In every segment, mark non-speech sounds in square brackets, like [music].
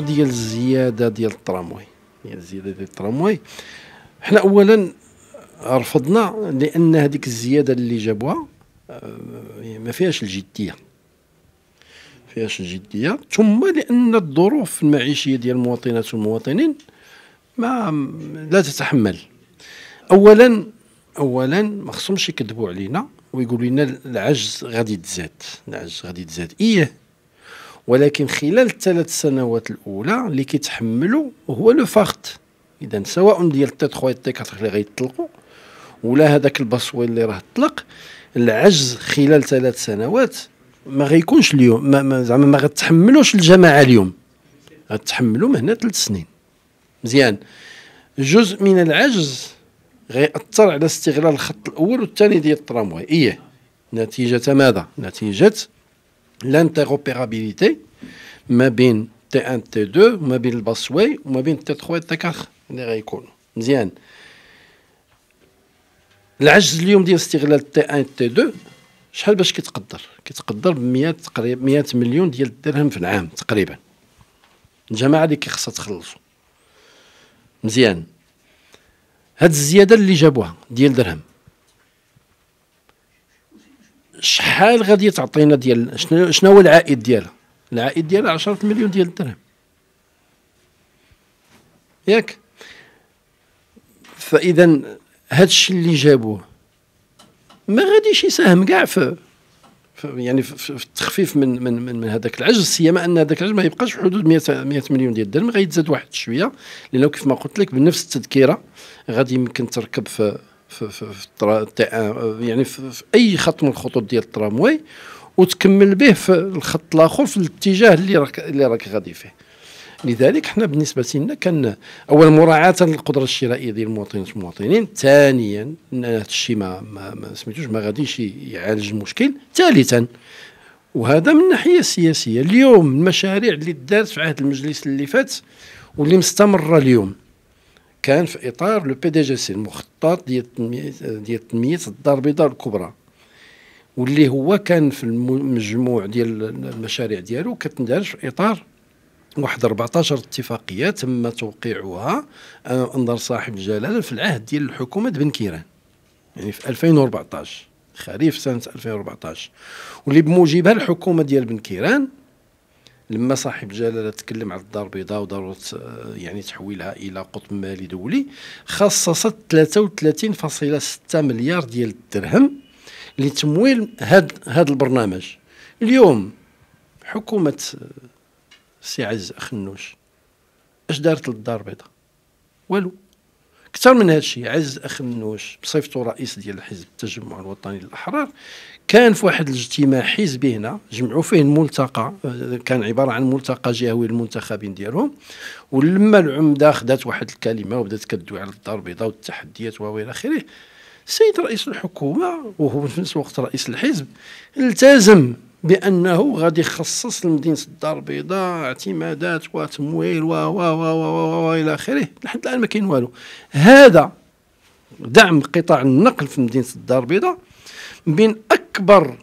ديال الزياده ديال الترامواي يعني الزياده ديال الترامواي حنا اولا رفضنا لان هذيك الزياده اللي جابوها آه، ما فيهاش الجديه فيهاش الجديه ثم لان الظروف المعيشيه ديال المواطنات والمواطنين ما لا تتحمل اولا اولا ما خصهمش يكذبوا علينا ويقولوا لنا العجز غادي تزاد العجز غادي تزاد ايه ولكن خلال الثلاث سنوات الاولى اللي كيتحملوا هو لو فارت اذا سواء ديال تي 3 تي 4 اللي غيطلقوا ولا هذاك الباسوي اللي راه طلق العجز خلال ثلاث سنوات ما غيكونش اليوم ما زعما ما, غتحملوش الجماعه اليوم غتحملوا هنا ثلاث سنين مزيان جزء من العجز غيأثر على استغلال الخط الاول والثاني ديال الترامواي اي نتيجه ماذا نتيجه l'interopérabilité ما بين تي 1 تي 2 وما بين الباسوي وما بين تي 3 تي 4 اللي غيكونوا مزيان العجز اليوم ديال استغلال تي 1 تي 2 شحال باش كيتقدر كيتقدر ب 100 تقريبا 100 مليون ديال الدرهم في العام تقريبا الجماعه اللي كيخصها تخلصوا مزيان هاد الزياده اللي جابوها ديال درهم شحال غادي تعطينا ديال شنو شنو هو العائد ديالها العائد ديالها 10 مليون ديال الدرهم ياك فاذا هذا الشيء اللي جابوه ما غاديش يساهم كاع في يعني في التخفيف من من من, من هذاك العجز سيما ان هذاك العجز ما يبقاش في حدود 100 100 مليون ديال الدرهم غيتزاد واحد شويه لانه كيف ما قلت لك بنفس التذكيره غادي يمكن تركب في في, في, في يعني في, في اي خط من الخطوط ديال الترامواي وتكمل به في الخط الاخر في الاتجاه اللي راك اللي راك غادي فيه لذلك حنا بالنسبه لنا كان اولا مراعاه للقدره الشرائيه ديال المواطنين والمواطنين ثانيا ان هذا الشيء ما, ما سميتوش ما غاديش يعالج المشكل ثالثا وهذا من الناحيه السياسيه اليوم المشاريع اللي دارت في عهد المجلس اللي فات واللي مستمره اليوم كان في اطار لو بي دي جي سي المخطط ديال ديال تنميه الدار البيضاء الكبرى واللي هو كان في المجموع ديال المشاريع ديالو كتندرج في اطار واحد 14 اتفاقيه تم توقيعها آه، انظر صاحب الجلاله في العهد ديال الحكومه بن كيران يعني في 2014 خريف سنه 2014 واللي بموجبها الحكومه ديال بن كيران لما صاحب الجلاله تكلم على الدار البيضاء وضروره آه، يعني تحويلها الى قطب مالي دولي خصصت 33.6 مليار ديال الدرهم لتمويل هذا هذا البرنامج اليوم حكومه آه، سي عز خنوش اش دارت للدار البيضاء والو اكثر من هذا الشيء عز منوش بصفته رئيس ديال الحزب التجمع الوطني للاحرار كان في واحد الاجتماع حزبي هنا جمعوا فيه الملتقى آه، كان عباره عن ملتقى جهوي للمنتخبين ديالهم ولما العمده خدات واحد الكلمه وبدات كدوي على الدار البيضاء والتحديات والى اخره السيد رئيس الحكومه وهو في نفس الوقت رئيس الحزب التزم بانه غادي يخصص لمدينه الدار البيضاء اعتمادات وتمويل و و و و و الى اخره لحد الان ما كاين والو هذا دعم قطاع النقل في مدينه الدار البيضاء من اكبر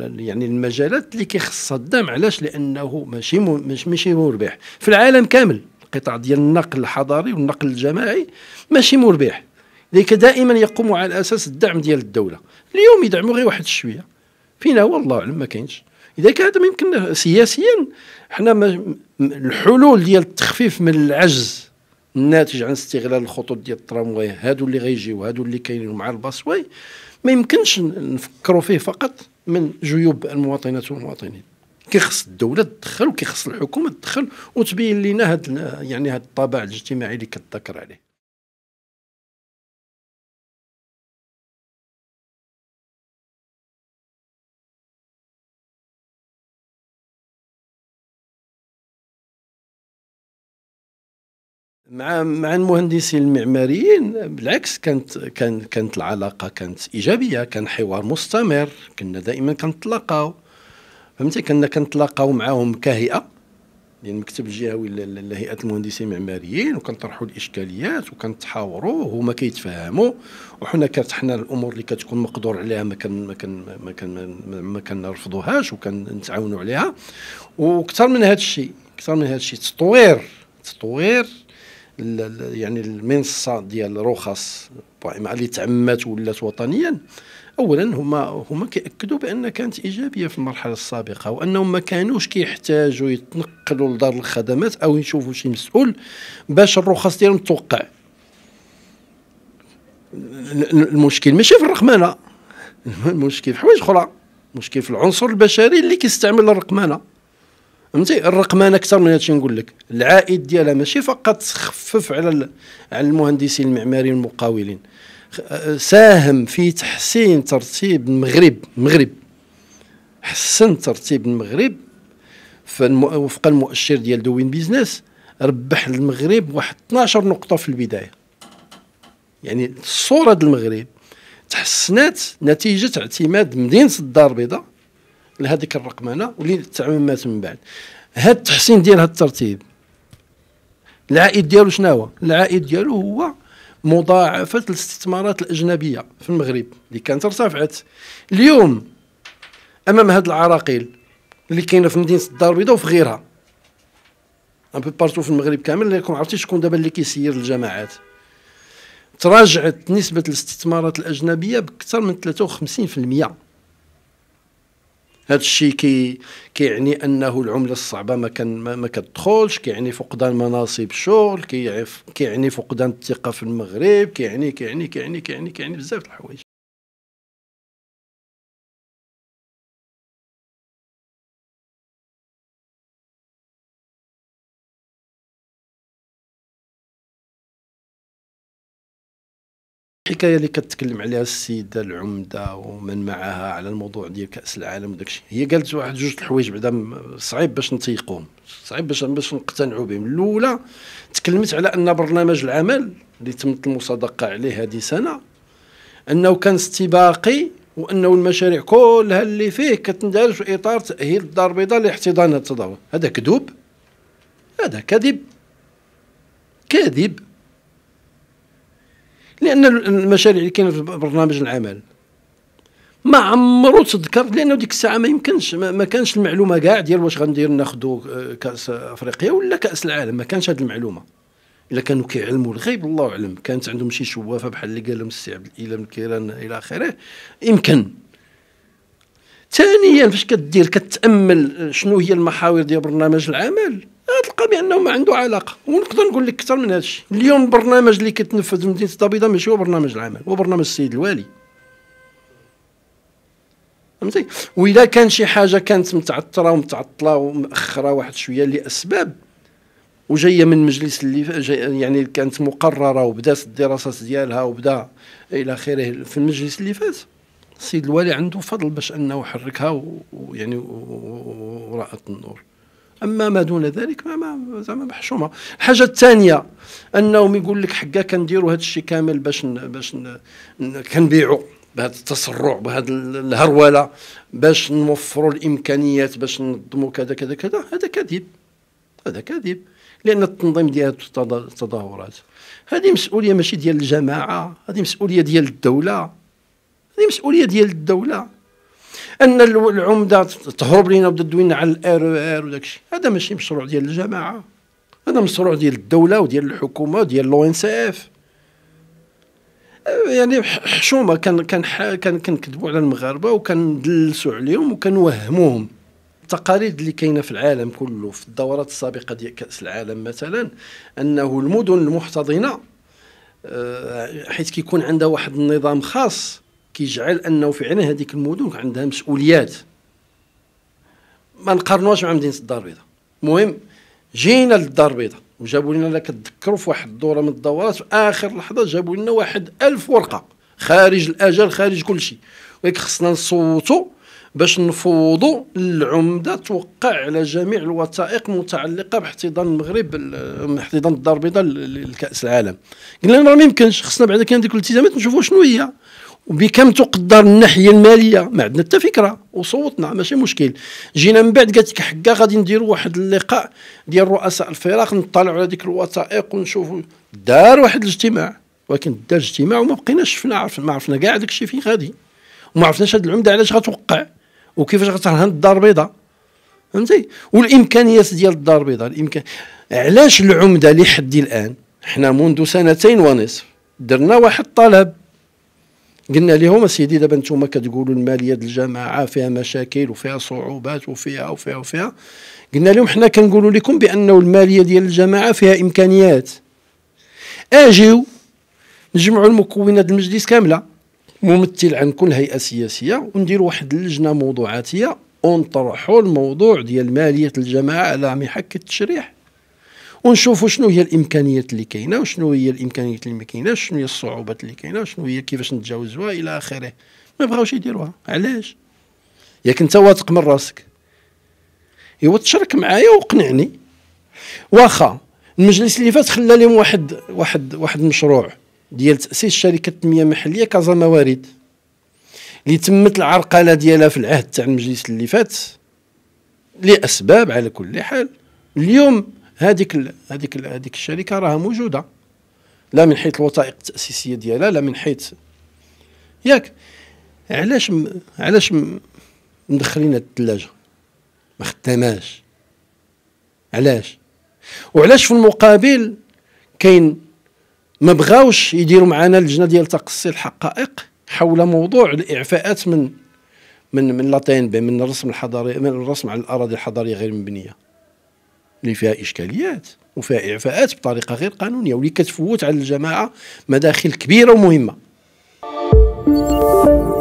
يعني المجالات اللي كيخصها الدعم علاش لانه ماشي ماشي مربح في العالم كامل القطاع ديال النقل الحضري والنقل الجماعي ماشي مربح لذلك دائما يقوم على اساس الدعم ديال الدوله اليوم يدعموا غير واحد الشويه فينا هو الله اعلم ما كاينش اذا كان هذا ما يمكن سياسيا حنا الحلول ديال التخفيف من العجز الناتج عن استغلال الخطوط ديال الترامواي هادو اللي غيجيو هادو اللي كاينين مع الباسواي ما يمكنش نفكروا فيه فقط من جيوب المواطنات والمواطنين كيخص الدوله تدخل وكيخص الحكومه تدخل وتبين لنا هاد يعني هاد الطابع الاجتماعي اللي كتذكر عليه مع مع المهندسين المعماريين بالعكس كانت كان كانت العلاقه كانت ايجابيه كان حوار مستمر كنا دائما كنتلاقاو فهمتي كنا كنتلاقاو معاهم كهيئه يعني المكتب الجهوي لهيئه المهندسين المعماريين وكنطرحوا الاشكاليات وكنتحاوروا وهما كيتفاهموا وحنا كرتحنا الامور اللي كتكون مقدور عليها ما كان ما كان ما كان ما كنرفضوهاش وكنتعاونوا عليها واكثر من هذا الشيء اكثر من هذا الشيء تطوير تطوير يعني المنصه ديال رخص مع اللي تعمت ولات وطنيا اولا هما هما كياكدوا بان كانت ايجابيه في المرحله السابقه وانهم ما كانوش كيحتاجوا يتنقلوا لدار الخدمات او يشوفوا شي مسؤول باش الرخص ديالهم توقع المشكل ماشي في الرقمنه [laughs] المشكل في حوايج اخرى المشكل في العنصر البشري اللي كيستعمل الرقمنه فهمتي الرقمان اكثر من هادشي نقول لك العائد ديالها ماشي فقط خفف على على المهندسين المعماريين المقاولين آه، ساهم في تحسين ترتيب المغرب المغرب حسن ترتيب المغرب وفق المؤشر ديال دوين بيزنس ربح المغرب واحد 12 نقطه في البدايه يعني الصوره ديال المغرب تحسنات نتيجه اعتماد مدينه الدار البيضاء لهذيك الرقمنه تعممات من بعد هذا التحسين ديال هذا الترتيب العائد ديالو شنو هو العائد ديالو هو مضاعفه الاستثمارات الاجنبيه في المغرب اللي كانت ارتفعت اليوم امام هاد العراقيل اللي كاينه في مدينه الدار البيضاء وفي غيرها ان بو بارتو في المغرب كامل لكم عرفتي شكون دابا اللي كيسير الجماعات تراجعت نسبه الاستثمارات الاجنبيه باكثر من 53% هذا الشيء كي كيعني انه العمله الصعبه ما كان ما كتدخلش كيعني فقدان مناصب الشغل كيعني فقدان الثقه في المغرب كيعني كيعني كيعني كيعني كيعني بزاف الحوايج الحكايه اللي كتكلم عليها السيده العمده ومن معها على الموضوع ديال كاس العالم وداك الشيء هي قالت واحد جوج الحوايج بعدا صعيب باش نتيقوهم صعيب باش باش نقتنعوا بهم الاولى تكلمت على ان برنامج العمل اللي تمت المصادقه عليه هذه سنه انه كان استباقي وانه المشاريع كلها اللي فيه كتندرج في اطار تاهيل الدار البيضاء لاحتضان التضامن هذا كذوب هذا كذب كذب لان المشاريع اللي كاينه في برنامج العمل ما عمرو تذكر لانه ديك الساعه ما يمكنش ما, كانش المعلومه كاع ديال واش غندير ناخذ آه، كاس افريقيا ولا كاس العالم ما كانش هذه المعلومه الا كانوا كيعلموا الغيب الله اعلم كانت عندهم شي شوافه بحال اللي قال السي عبد الاله الكيران الى اخره يمكن ثانيا فاش كدير كتامل آه، شنو هي المحاور ديال برنامج العمل تلقى بانه ما عنده علاقه ونقدر نقول لك اكثر من هذا الشيء اليوم البرنامج اللي كيتنفذ في مدينه البيضاء ماشي هو برنامج العمل هو برنامج السيد الوالي فهمتي واذا كان شي حاجه كانت متعثره ومتعطله ومؤخره واحد شويه لاسباب وجايه من مجلس اللي يعني كانت مقرره وبدات الدراسات ديالها وبدا الى اخره في المجلس اللي فات السيد الوالي عنده فضل باش انه حركها ويعني ورأت النور اما ما دون ذلك ما, ما زعما محشومه الحاجه الثانيه انهم يقول لك حكا كنديروا هذا الشيء كامل باش ن باش كنبيعوا بهذا التسرع بهذا الهروله باش نوفروا الامكانيات باش ننظموا كذا كذا كذا هذا كذب هذا كذب لان التنظيم ديال التظاهرات هذه مسؤوليه ماشي ديال الجماعه هذه مسؤوليه ديال الدوله هذه مسؤوليه ديال الدوله ان العمده تهرب لنا وتدوينا على الار ار e وداك الشيء هذا ماشي مشروع ديال الجماعه هذا مشروع ديال الدوله وديال الحكومه وديال لو ان سي اف يعني حشومه كان كان كان كنكذبوا على المغاربه وكندلسوا عليهم وكنوهموهم التقاليد اللي كاينه في العالم كله في الدورات السابقه ديال كاس العالم مثلا انه المدن المحتضنه أه، حيث كيكون عندها واحد النظام خاص كيجعل انه فعلا هذيك المدن عندها مسؤوليات ما نقارنوهاش مع مدينه الدار البيضاء المهم جينا للدار البيضاء وجابوا لنا كتذكروا في واحد الدوره من الدورات في اخر لحظه جابوا لنا واحد ألف ورقه خارج الاجل خارج كل شيء ولكن خصنا نصوتوا باش نفوضوا العمده توقع على جميع الوثائق المتعلقه باحتضان المغرب احتضان الدار البيضاء لكاس العالم قلنا لهم راه ما يمكنش خصنا بعد كان ديك الالتزامات نشوفوا شنو هي وبكم تقدر الناحيه الماليه ما عندنا حتى فكره وصوتنا ماشي مشكل جينا من بعد قالت لك حكا غادي نديروا واحد اللقاء ديال رؤساء الفرق نطلعوا على ديك الوثائق ونشوفوا دار واحد الاجتماع ولكن دار اجتماع وما بقيناش شفنا عرفنا ما عرفنا كاع داك الشيء فين غادي وما عرفناش هاد العمده علاش غتوقع وكيفاش غترهن الدار البيضاء فهمتي والامكانيات ديال الدار البيضاء الامكان علاش العمده لحد الان حنا منذ سنتين ونصف درنا واحد الطلب قلنا لهم سيدي دابا نتوما كتقولوا الماليه ديال الجماعه فيها مشاكل وفيها صعوبات وفيها وفيها وفيها قلنا لهم حنا كنقولوا لكم بانه الماليه ديال الجماعه فيها امكانيات اجيو نجمعوا المكونات المجلس كامله ممثل عن كل هيئه سياسيه ونديروا واحد اللجنه موضوعاتيه ونطرحوا الموضوع ديال ماليه الجماعه على محك التشريح ونشوفوا شنو هي الامكانيات اللي كاينه وشنو هي الامكانيات اللي ما كايناش شنو هي الصعوبات اللي كاينه وشنو هي كيفاش نتجاوزوها الى اخره ما بغاوش يديروها علاش ياك انت واثق من راسك ايوا تشارك معايا وقنعني واخا المجلس اللي فات خلى لهم واحد واحد واحد المشروع ديال تاسيس شركه تنميه محليه كازا موارد اللي تمت العرقله ديالها في العهد تاع المجلس اللي فات لاسباب على كل حال اليوم هذيك ال هذيك ال هذيك الشركه راها موجوده لا من حيث الوثائق التاسيسيه ديالها لا من حيث ياك علاش م... علاش م... مدخلين الثلاجه ما خداماش علاش وعلاش في المقابل كاين ما بغاوش يديروا معنا اللجنه ديال تقصي الحقائق حول موضوع الاعفاءات من من من لاتين بي من الرسم الحضاري من الرسم على الاراضي الحضاريه غير مبنيه اللي فيها اشكاليات وفيها اعفاءات بطريقه غير قانونيه واللي كتفوت على الجماعه مداخل كبيره ومهمه